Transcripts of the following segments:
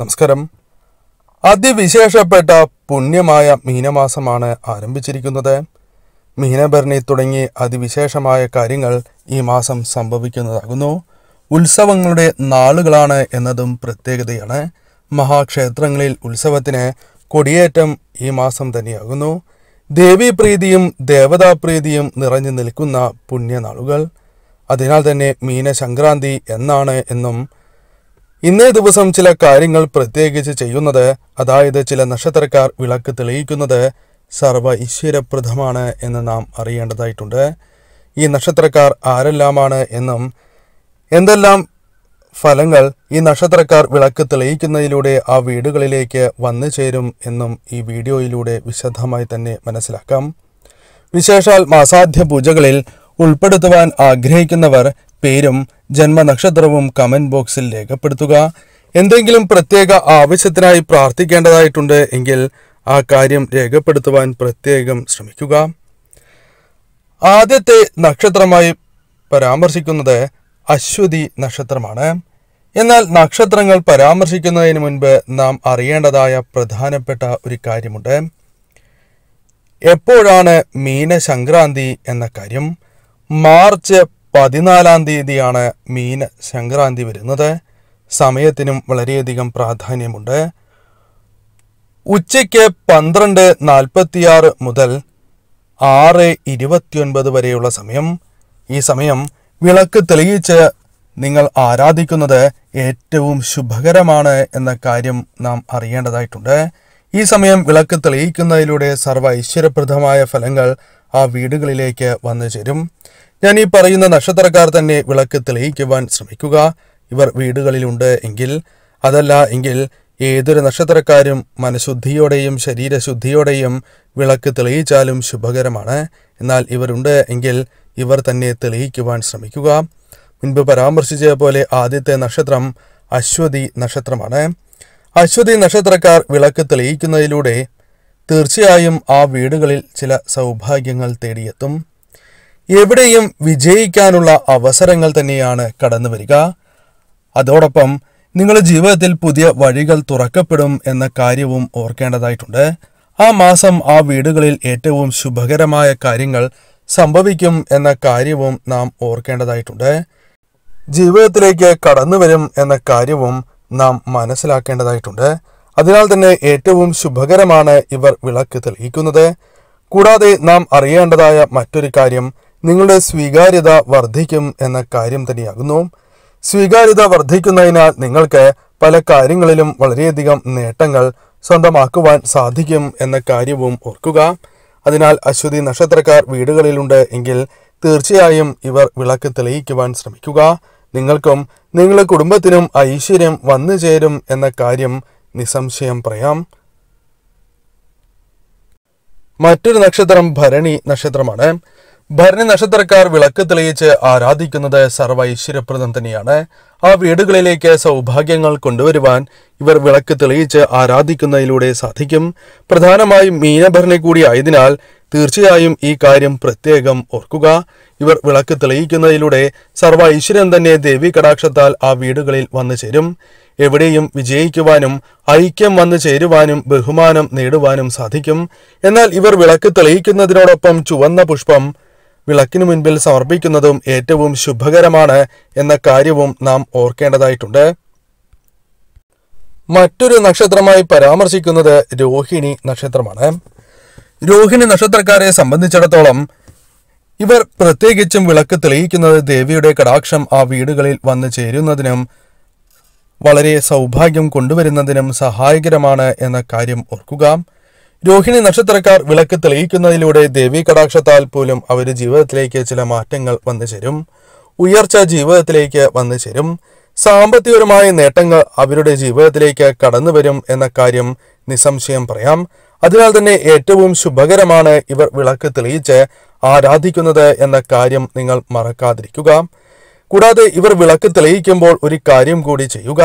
നമസ്കാരം അതിവിശേഷപ്പെട്ട പുണ്യമായ മീനമാസമാണ് ആരംഭിച്ചിരിക്കുന്നത് മീനഭരണി തുടങ്ങി അതിവിശേഷമായ കാര്യങ്ങൾ ഈ മാസം സംഭവിക്കുന്നതാകുന്നു ഉത്സവങ്ങളുടെ നാളുകളാണ് എന്നതും പ്രത്യേകതയാണ് മഹാക്ഷേത്രങ്ങളിൽ ഉത്സവത്തിന് കൊടിയേറ്റം ഈ മാസം തന്നെയാകുന്നു ദേവീപ്രീതിയും ദേവതാപ്രീതിയും നിറഞ്ഞു നിൽക്കുന്ന പുണ്യനാളുകൾ അതിനാൽ തന്നെ മീനസംക്രാന്തി എന്നാണ് എന്നും ഇന്നേ ദിവസം ചില കാര്യങ്ങൾ പ്രത്യേകിച്ച് ചെയ്യുന്നത് അതായത് ചില നക്ഷത്രക്കാർ വിളക്ക് തെളിയിക്കുന്നത് സർവ ഈശ്വരപ്രദമാണ് എന്ന് നാം അറിയേണ്ടതായിട്ടുണ്ട് ഈ നക്ഷത്രക്കാർ ആരെല്ലാമാണ് എന്നും എന്തെല്ലാം ഫലങ്ങൾ ഈ നക്ഷത്രക്കാർ വിളക്ക് തെളിയിക്കുന്നതിലൂടെ ആ വീടുകളിലേക്ക് വന്നു ചേരും എന്നും ഈ വീഡിയോയിലൂടെ വിശദമായി തന്നെ മനസ്സിലാക്കാം വിശേഷാൽ മാസാധ്യ പൂജകളിൽ ഉൾപ്പെടുത്തുവാൻ ആഗ്രഹിക്കുന്നവർ പേരും ജന്മനക്ഷത്രവും കമന്റ് ബോക്സിൽ രേഖപ്പെടുത്തുക എന്തെങ്കിലും പ്രത്യേക ആവശ്യത്തിനായി പ്രാർത്ഥിക്കേണ്ടതായിട്ടുണ്ട് എങ്കിൽ ആ കാര്യം രേഖപ്പെടുത്തുവാൻ പ്രത്യേകം ശ്രമിക്കുക ആദ്യത്തെ നക്ഷത്രമായി പരാമർശിക്കുന്നത് അശ്വതി നക്ഷത്രമാണ് എന്നാൽ നക്ഷത്രങ്ങൾ പരാമർശിക്കുന്നതിന് മുൻപ് നാം അറിയേണ്ടതായ പ്രധാനപ്പെട്ട ഒരു കാര്യമുണ്ട് എപ്പോഴാണ് മീനസംക്രാന്തി എന്ന കാര്യം മാർച്ച് പതിനാലാം തീയതിയാണ് മീൻ സംക്രാന്തി വരുന്നത് സമയത്തിനും വളരെയധികം പ്രാധാന്യമുണ്ട് ഉച്ചയ്ക്ക് പന്ത്രണ്ട് നാൽപ്പത്തിയാറ് മുതൽ ആറ് ഇരുപത്തിയൊൻപത് വരെയുള്ള സമയം ഈ സമയം വിളക്ക് തെളിയിച്ച് നിങ്ങൾ ആരാധിക്കുന്നത് ഏറ്റവും ശുഭകരമാണ് എന്ന കാര്യം നാം അറിയേണ്ടതായിട്ടുണ്ട് ഈ സമയം വിളക്ക് തെളിയിക്കുന്നതിലൂടെ സർവ ഐശ്വര്യപ്രദമായ ഫലങ്ങൾ ആ വീടുകളിലേക്ക് വന്നു ചേരും ഞാൻ ഈ പറയുന്ന നക്ഷത്രക്കാർ തന്നെ വിളക്ക് തെളിയിക്കുവാൻ ശ്രമിക്കുക ഇവർ വീടുകളിലുണ്ട് എങ്കിൽ അതല്ല എങ്കിൽ ഏതൊരു നക്ഷത്രക്കാരും മനഃശുദ്ധിയോടെയും ശരീരശുദ്ധിയോടെയും വിളക്ക് തെളിയിച്ചാലും ശുഭകരമാണ് എന്നാൽ ഇവരുണ്ട് എങ്കിൽ ഇവർ തന്നെ തെളിയിക്കുവാൻ ശ്രമിക്കുക മുൻപ് പരാമർശിച്ച പോലെ ആദ്യത്തെ നക്ഷത്രം അശ്വതി നക്ഷത്രമാണ് അശ്വതി നക്ഷത്രക്കാർ വിളക്ക് തെളിയിക്കുന്നതിലൂടെ തീർച്ചയായും ആ വീടുകളിൽ ചില സൗഭാഗ്യങ്ങൾ തേടിയെത്തും എവിടെയും വിജയിക്കാനുള്ള അവസരങ്ങൾ തന്നെയാണ് കടന്നു വരിക അതോടൊപ്പം നിങ്ങളുടെ ജീവിതത്തിൽ പുതിയ വഴികൾ തുറക്കപ്പെടും എന്ന കാര്യവും ഓർക്കേണ്ടതായിട്ടുണ്ട് ആ മാസം ആ വീടുകളിൽ ഏറ്റവും ശുഭകരമായ കാര്യങ്ങൾ സംഭവിക്കും എന്ന കാര്യവും നാം ഓർക്കേണ്ടതായിട്ടുണ്ട് ജീവിതത്തിലേക്ക് കടന്നു വരും എന്ന കാര്യവും നാം മനസ്സിലാക്കേണ്ടതായിട്ടുണ്ട് അതിനാൽ തന്നെ ഏറ്റവും ശുഭകരമാണ് ഇവർ വിളക്ക് തെളിയിക്കുന്നത് കൂടാതെ നാം അറിയേണ്ടതായ മറ്റൊരു കാര്യം നിങ്ങളുടെ സ്വീകാര്യത വർദ്ധിക്കും എന്ന കാര്യം തന്നെയാകുന്നു സ്വീകാര്യത വർദ്ധിക്കുന്നതിനാൽ നിങ്ങൾക്ക് പല കാര്യങ്ങളിലും വളരെയധികം നേട്ടങ്ങൾ സ്വന്തമാക്കുവാൻ സാധിക്കും എന്ന കാര്യവും ഓർക്കുക അതിനാൽ അശ്വതി നക്ഷത്രക്കാർ വീടുകളിലുണ്ട് എങ്കിൽ തീർച്ചയായും ഇവർ വിളക്ക് തെളിയിക്കുവാൻ ശ്രമിക്കുക നിങ്ങൾക്കും നിങ്ങളുടെ കുടുംബത്തിനും ഐശ്വര്യം വന്നു ചേരും എന്ന കാര്യം നിസ്സംശയം പറയാം മറ്റൊരു നക്ഷത്രം ഭരണി നക്ഷത്രമാണ് ഭരണി നക്ഷത്രക്കാർ വിളക്ക് തെളിയിച്ച് ആരാധിക്കുന്നത് സർവ ഐശ്വര്യപ്രദം തന്നെയാണ് ആ വീടുകളിലേക്ക് സൗഭാഗ്യങ്ങൾ കൊണ്ടുവരുവാൻ ഇവർ വിളക്ക് തെളിയിച്ച് ആരാധിക്കുന്നതിലൂടെ സാധിക്കും പ്രധാനമായും മീനഭരണി കൂടി ആയതിനാൽ തീർച്ചയായും ഈ കാര്യം പ്രത്യേകം ഓർക്കുക ഇവർ വിളക്ക് തെളിയിക്കുന്നതിലൂടെ സർവ ഐശ്വര്യം തന്നെ ദേവി കടാക്ഷത്താൽ ആ വീടുകളിൽ വന്നു ചേരും എവിടെയും വിജയിക്കുവാനും ഐക്യം വന്നു ചേരുവാനും ബഹുമാനം നേടുവാനും സാധിക്കും എന്നാൽ ഇവർ വിളക്ക് തെളിയിക്കുന്നതിനോടൊപ്പം ചുവന്ന പുഷ്പം വിളക്കിനു മുൻപിൽ സമർപ്പിക്കുന്നതും ഏറ്റവും ശുഭകരമാണ് എന്ന കാര്യവും നാം ഓർക്കേണ്ടതായിട്ടുണ്ട് മറ്റൊരു നക്ഷത്രമായി പരാമർശിക്കുന്നത് രോഹിണി നക്ഷത്രമാണ് രോഹിണി നക്ഷത്രക്കാരെ സംബന്ധിച്ചിടത്തോളം ഇവർ പ്രത്യേകിച്ചും വിളക്ക് തെളിയിക്കുന്നത് ദേവിയുടെ കടാക്ഷം ആ വീടുകളിൽ വന്നു ചേരുന്നതിനും വളരെ സൗഭാഗ്യം കൊണ്ടുവരുന്നതിനും സഹായകരമാണ് എന്ന കാര്യം ഓർക്കുക രോഹിണി നക്ഷത്രക്കാർ വിളക്ക് തെളിയിക്കുന്നതിലൂടെ ദേവി കടാക്ഷത്താൽ പോലും അവര് ജീവിതത്തിലേക്ക് ചില മാറ്റങ്ങൾ വന്നു ചേരും ഉയർച്ച ജീവിതത്തിലേക്ക് വന്നു ചേരും സാമ്പത്തികപരമായ നേട്ടങ്ങൾ അവരുടെ ജീവിതത്തിലേക്ക് കടന്നു വരും എന്ന കാര്യം നിസ്സംശയം പറയാം അതിനാൽ തന്നെ ഏറ്റവും ശുഭകരമാണ് ഇവർ വിളക്ക് തെളിയിച്ച് ആരാധിക്കുന്നത് എന്ന കാര്യം നിങ്ങൾ മറക്കാതിരിക്കുക കൂടാതെ ഇവർ വിളക്ക് തെളിയിക്കുമ്പോൾ ഒരു കാര്യം കൂടി ചെയ്യുക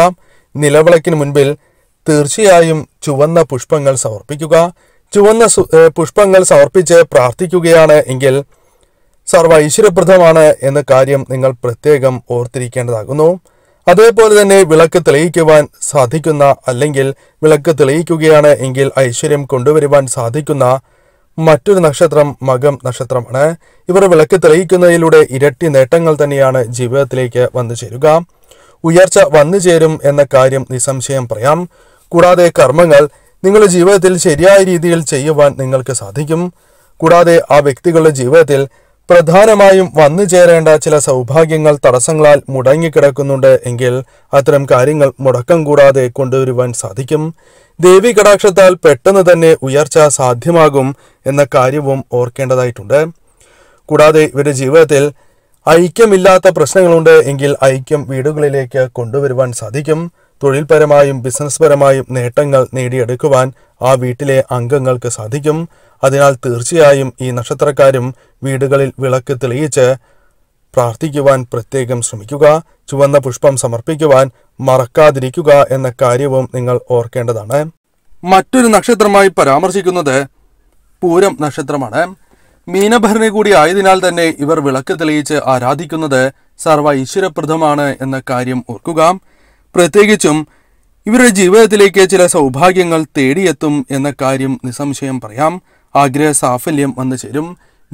നിലവിളക്കിന് മുൻപിൽ തീർച്ചയായും ചുവന്ന പുഷ്പങ്ങൾ സമർപ്പിക്കുക ചുവന്ന പുഷ്പങ്ങൾ സമർപ്പിച്ച് പ്രാർത്ഥിക്കുകയാണ് എങ്കിൽ സർവ ഐശ്വര്യപ്രദമാണ് എന്ന കാര്യം നിങ്ങൾ പ്രത്യേകം ഓർത്തിരിക്കേണ്ടതാകുന്നു അതേപോലെ തന്നെ വിളക്ക് തെളിയിക്കുവാൻ സാധിക്കുന്ന അല്ലെങ്കിൽ വിളക്ക് തെളിയിക്കുകയാണ് എങ്കിൽ ഐശ്വര്യം കൊണ്ടുവരുവാൻ സാധിക്കുന്ന മറ്റൊരു നക്ഷത്രം മകം നക്ഷത്രമാണ് ഇവർ വിളക്ക് തെളിയിക്കുന്നതിലൂടെ ഇരട്ടി നേട്ടങ്ങൾ തന്നെയാണ് ജീവിതത്തിലേക്ക് വന്നു ചേരുക ഉയർച്ച വന്നു ചേരും എന്ന കാര്യം നിസ്സംശയം പറയാം കൂടാതെ കർമ്മങ്ങൾ നിങ്ങളുടെ ജീവിതത്തിൽ ശരിയായ രീതിയിൽ ചെയ്യുവാൻ നിങ്ങൾക്ക് സാധിക്കും കൂടാതെ ആ വ്യക്തികളുടെ ജീവിതത്തിൽ പ്രധാനമായും വന്നു ചേരേണ്ട ചില സൗഭാഗ്യങ്ങൾ തടസ്സങ്ങളാൽ മുടങ്ങിക്കിടക്കുന്നുണ്ട് എങ്കിൽ അത്തരം കാര്യങ്ങൾ മുടക്കം കൂടാതെ കൊണ്ടുവരുവാൻ സാധിക്കും ദേവി കടാക്ഷത്താൽ പെട്ടെന്ന് തന്നെ ഉയർച്ച സാധ്യമാകും എന്ന കാര്യവും ഓർക്കേണ്ടതായിട്ടുണ്ട് കൂടാതെ ഇവരുടെ ജീവിതത്തിൽ ഐക്യമില്ലാത്ത പ്രശ്നങ്ങളുണ്ട് എങ്കിൽ ഐക്യം വീടുകളിലേക്ക് കൊണ്ടുവരുവാൻ സാധിക്കും തൊഴിൽപരമായും ബിസിനസ്പരമായും നേട്ടങ്ങൾ നേടിയെടുക്കുവാൻ ആ വീട്ടിലെ അംഗങ്ങൾക്ക് സാധിക്കും അതിനാൽ തീർച്ചയായും ഈ നക്ഷത്രക്കാരും വീടുകളിൽ വിളക്ക് തെളിയിച്ച് പ്രാർത്ഥിക്കുവാൻ പ്രത്യേകം ശ്രമിക്കുക ചുവന്ന പുഷ്പം സമർപ്പിക്കുവാൻ മറക്കാതിരിക്കുക എന്ന കാര്യവും നിങ്ങൾ ഓർക്കേണ്ടതാണ് മറ്റൊരു നക്ഷത്രമായി പരാമർശിക്കുന്നത് പൂരം നക്ഷത്രമാണ് മീനഭരണി കൂടി ആയതിനാൽ തന്നെ ഇവർ വിളക്ക് തെളിയിച്ച് ആരാധിക്കുന്നത് സർവ ഈശ്വരപ്രദമാണ് എന്ന കാര്യം ഓർക്കുക പ്രത്യേകിച്ചും ഇവരുടെ ജീവിതത്തിലേക്ക് ചില സൗഭാഗ്യങ്ങൾ തേടിയെത്തും എന്ന കാര്യം നിസ്സംശയം പറയാം ആഗ്രഹ സാഫല്യം വന്നു ചേരും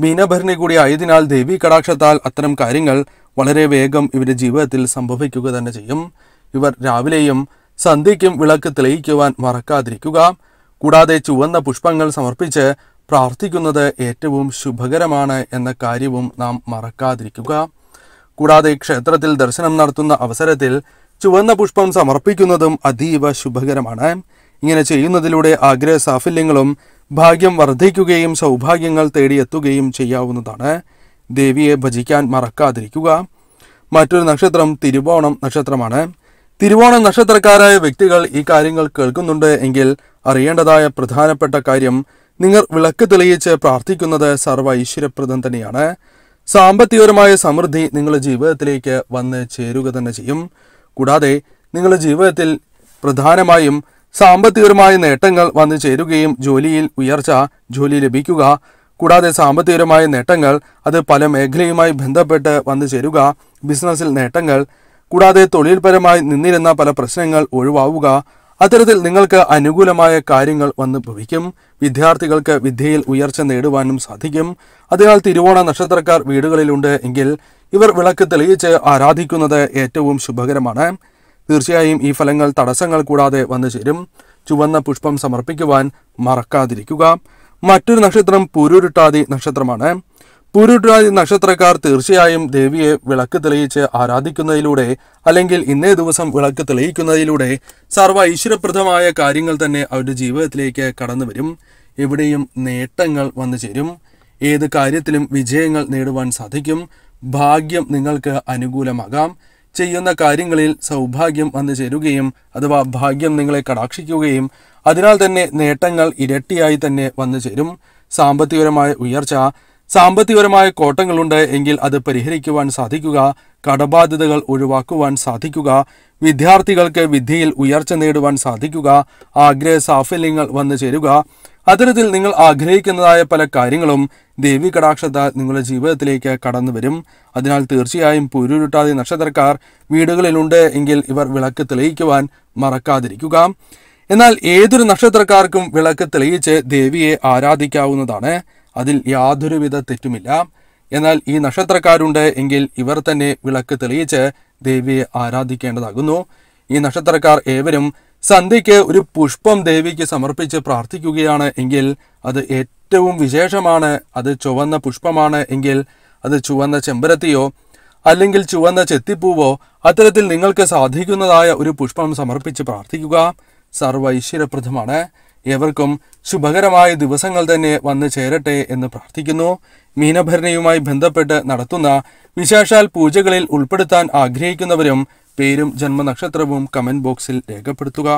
മീനഭരണി കൂടി ആയതിനാൽ ദേവി കടാക്ഷത്താൽ അത്തരം കാര്യങ്ങൾ വളരെ വേഗം ഇവരുടെ ജീവിതത്തിൽ സംഭവിക്കുക തന്നെ ചെയ്യും ഇവർ രാവിലെയും സന്ധ്യയ്ക്കും വിളക്ക് തെളിയിക്കുവാൻ മറക്കാതിരിക്കുക കൂടാതെ ചുവന്ന പുഷ്പങ്ങൾ സമർപ്പിച്ച് പ്രാർത്ഥിക്കുന്നത് ഏറ്റവും ശുഭകരമാണ് എന്ന കാര്യവും നാം മറക്കാതിരിക്കുക കൂടാതെ ക്ഷേത്രത്തിൽ ദർശനം നടത്തുന്ന അവസരത്തിൽ ചുവന്ന പുഷ്പം സമർപ്പിക്കുന്നതും അതീവ ശുഭകരമാണ് ഇങ്ങനെ ചെയ്യുന്നതിലൂടെ ആഗ്രഹ സാഫല്യങ്ങളും ഭാഗ്യം വർദ്ധിക്കുകയും സൗഭാഗ്യങ്ങൾ തേടിയെത്തുകയും ചെയ്യാവുന്നതാണ് ദേവിയെ ഭജിക്കാൻ മറക്കാതിരിക്കുക മറ്റൊരു നക്ഷത്രം തിരുവോണം നക്ഷത്രമാണ് തിരുവോണം നക്ഷത്രക്കാരായ വ്യക്തികൾ ഈ കാര്യങ്ങൾ കേൾക്കുന്നുണ്ട് എങ്കിൽ അറിയേണ്ടതായ പ്രധാനപ്പെട്ട കാര്യം നിങ്ങൾ വിളക്ക് തെളിയിച്ച് പ്രാർത്ഥിക്കുന്നത് സർവ ഐശ്വര്യപ്രദം തന്നെയാണ് സാമ്പത്തികപരമായ സമൃദ്ധി നിങ്ങളുടെ ജീവിതത്തിലേക്ക് വന്ന് ചേരുക തന്നെ ചെയ്യും കൂടാതെ നിങ്ങളുടെ ജീവിതത്തിൽ പ്രധാനമായും സാമ്പത്തികപരമായ നേട്ടങ്ങൾ വന്നു ചേരുകയും ജോലിയിൽ ഉയർച്ച ജോലി ലഭിക്കുക കൂടാതെ സാമ്പത്തികപരമായ നേട്ടങ്ങൾ അത് പല മേഖലയുമായി ബന്ധപ്പെട്ട് വന്നു ചേരുക ബിസിനസ്സിൽ നേട്ടങ്ങൾ കൂടാതെ തൊഴിൽപരമായി നിന്നിരുന്ന പല പ്രശ്നങ്ങൾ ഒഴിവാവുക അത്തരത്തിൽ നിങ്ങൾക്ക് അനുകൂലമായ കാര്യങ്ങൾ വന്ന് ഭവിക്കും വിദ്യാർത്ഥികൾക്ക് വിദ്യയിൽ ഉയർച്ച നേടുവാനും സാധിക്കും അതിനാൽ തിരുവോണ നക്ഷത്രക്കാർ വീടുകളിലുണ്ട് എങ്കിൽ ഇവർ വിളക്ക് തെളിയിച്ച് ആരാധിക്കുന്നത് ഏറ്റവും ശുഭകരമാണ് തീർച്ചയായും ഈ ഫലങ്ങൾ തടസ്സങ്ങൾ കൂടാതെ വന്നു ചേരും ചുവന്ന പുഷ്പം സമർപ്പിക്കുവാൻ മറക്കാതിരിക്കുക മറ്റൊരു നക്ഷത്രം പുരുരുട്ടാതി നക്ഷത്രമാണ് പുരുരുട്ടാതി നക്ഷത്രക്കാർ തീർച്ചയായും ദേവിയെ വിളക്ക് തെളിയിച്ച് ആരാധിക്കുന്നതിലൂടെ അല്ലെങ്കിൽ ഇന്നേ ദിവസം വിളക്ക് തെളിയിക്കുന്നതിലൂടെ സർവ്വ ഐശ്വര്യപ്രദമായ കാര്യങ്ങൾ തന്നെ അവരുടെ ജീവിതത്തിലേക്ക് കടന്നു വരും എവിടെയും നേട്ടങ്ങൾ വന്നു ചേരും ഏത് കാര്യത്തിലും വിജയങ്ങൾ നേടുവാൻ സാധിക്കും ഭാഗ്യം നിങ്ങൾക്ക് അനുകൂലമാകാം ചെയ്യുന്ന കാര്യങ്ങളിൽ സൗഭാഗ്യം വന്നു ചേരുകയും അഥവാ ഭാഗ്യം നിങ്ങളെ കടാക്ഷിക്കുകയും അതിനാൽ തന്നെ നേട്ടങ്ങൾ ഇരട്ടിയായി തന്നെ വന്നു ചേരും സാമ്പത്തികപരമായ ഉയർച്ച സാമ്പത്തികപരമായ കോട്ടങ്ങളുണ്ട് എങ്കിൽ അത് പരിഹരിക്കുവാൻ സാധിക്കുക കടബാധ്യതകൾ ഒഴിവാക്കുവാൻ സാധിക്കുക വിദ്യാർത്ഥികൾക്ക് വിദ്യയിൽ ഉയർച്ച നേടുവാൻ സാധിക്കുക ആഗ്രഹ സാഫല്യങ്ങൾ വന്നു ചേരുക അത്തരത്തിൽ നിങ്ങൾ ആഗ്രഹിക്കുന്നതായ പല കാര്യങ്ങളും ദേവി കടാക്ഷത്താൽ നിങ്ങളുടെ ജീവിതത്തിലേക്ക് കടന്നു വരും അതിനാൽ തീർച്ചയായും പുരുരുട്ടാതി നക്ഷത്രക്കാർ വീടുകളിലുണ്ട് എങ്കിൽ ഇവർ വിളക്ക് തെളിയിക്കുവാൻ മറക്കാതിരിക്കുക എന്നാൽ ഏതൊരു നക്ഷത്രക്കാർക്കും വിളക്ക് തെളിയിച്ച് ദേവിയെ ആരാധിക്കാവുന്നതാണ് അതിൽ യാതൊരുവിധ തെറ്റുമില്ല എന്നാൽ ഈ നക്ഷത്രക്കാരുണ്ട് എങ്കിൽ ഇവർ തന്നെ വിളക്ക് തെളിയിച്ച് ദേവിയെ ആരാധിക്കേണ്ടതാകുന്നു ഈ നക്ഷത്രക്കാർ ഏവരും സന്ധ്യയ്ക്ക് ഒരു പുഷ്പം ദേവിക്ക് സമർപ്പിച്ച് പ്രാർത്ഥിക്കുകയാണ് എങ്കിൽ അത് ഏറ്റവും വിശേഷമാണ് അത് ചുവന്ന പുഷ്പമാണ് എങ്കിൽ അത് ചുവന്ന ചെമ്പരത്തിയോ അല്ലെങ്കിൽ ചുവന്ന ചെത്തിപ്പൂവോ അത്തരത്തിൽ നിങ്ങൾക്ക് സാധിക്കുന്നതായ ഒരു പുഷ്പം സമർപ്പിച്ച് പ്രാർത്ഥിക്കുക സർവ ഏവർക്കും ശുഭകരമായ ദിവസങ്ങൾ തന്നെ വന്ന് ചേരട്ടെ എന്ന് പ്രാർത്ഥിക്കുന്നു മീനഭരണിയുമായി ബന്ധപ്പെട്ട് നടത്തുന്ന വിശേഷാൽ പൂജകളിൽ ഉൾപ്പെടുത്താൻ ആഗ്രഹിക്കുന്നവരും പേരും ജന്മനക്ഷത്രവും കമൻറ്റ് ബോക്സിൽ രേഖപ്പെടുത്തുക